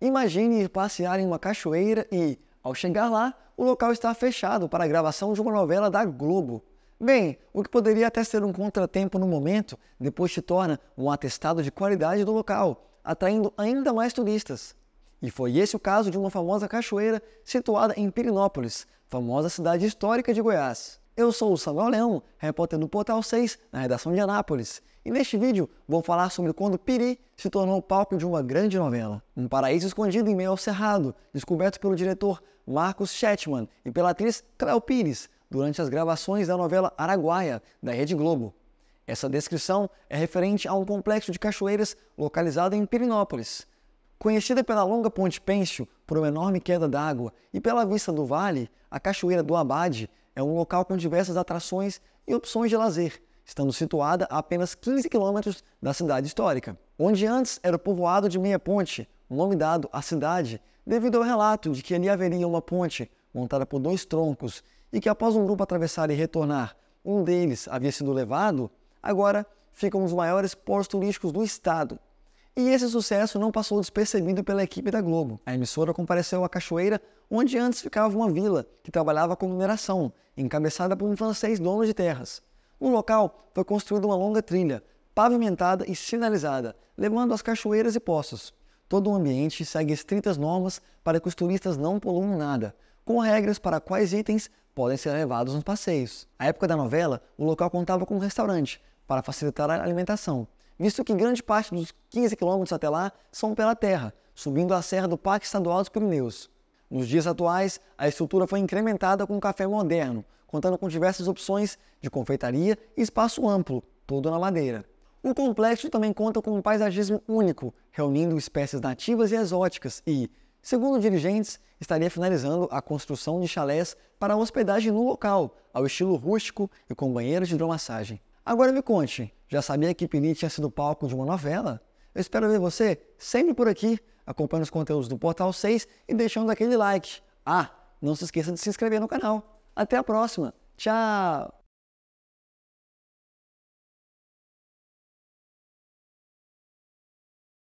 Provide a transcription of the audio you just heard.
Imagine ir passear em uma cachoeira e, ao chegar lá, o local está fechado para a gravação de uma novela da Globo. Bem, o que poderia até ser um contratempo no momento, depois se torna um atestado de qualidade do local, atraindo ainda mais turistas. E foi esse o caso de uma famosa cachoeira situada em Pirinópolis, famosa cidade histórica de Goiás. Eu sou o Samuel Leão, repórter do Portal 6, na redação de Anápolis, e neste vídeo vou falar sobre quando Piri se tornou palco de uma grande novela. Um paraíso escondido em meio ao cerrado, descoberto pelo diretor Marcos Chetman e pela atriz Cléo Pires durante as gravações da novela Araguaia, da Rede Globo. Essa descrição é referente a um complexo de cachoeiras localizado em Pirinópolis. Conhecida pela longa ponte Pêncio por uma enorme queda d'água e pela vista do vale, a Cachoeira do Abade é um local com diversas atrações e opções de lazer, estando situada a apenas 15 quilômetros da cidade histórica, onde antes era o povoado de Meia Ponte, nome dado à cidade devido ao relato de que ali haveria uma ponte montada por dois troncos e que após um grupo atravessar e retornar, um deles havia sido levado, agora ficam os maiores postos turísticos do estado, e esse sucesso não passou despercebido pela equipe da Globo. A emissora compareceu à Cachoeira, onde antes ficava uma vila que trabalhava com mineração, encabeçada por um francês dono de terras. No local foi construída uma longa trilha, pavimentada e sinalizada, levando às cachoeiras e poços. Todo o ambiente segue estritas normas para que os turistas não poluam nada, com regras para quais itens podem ser levados nos passeios. À época da novela, o local contava com um restaurante para facilitar a alimentação visto que grande parte dos 15 quilômetros até lá são pela terra, subindo a serra do Parque Estadual dos Pirineus. Nos dias atuais, a estrutura foi incrementada com um café moderno, contando com diversas opções de confeitaria e espaço amplo, todo na madeira. O complexo também conta com um paisagismo único, reunindo espécies nativas e exóticas e, segundo dirigentes, estaria finalizando a construção de chalés para hospedagem no local, ao estilo rústico e com banheiros de hidromassagem. Agora me conte, já sabia que Piri tinha sido palco de uma novela? Eu espero ver você sempre por aqui, acompanhando os conteúdos do Portal 6 e deixando aquele like. Ah, não se esqueça de se inscrever no canal. Até a próxima. Tchau!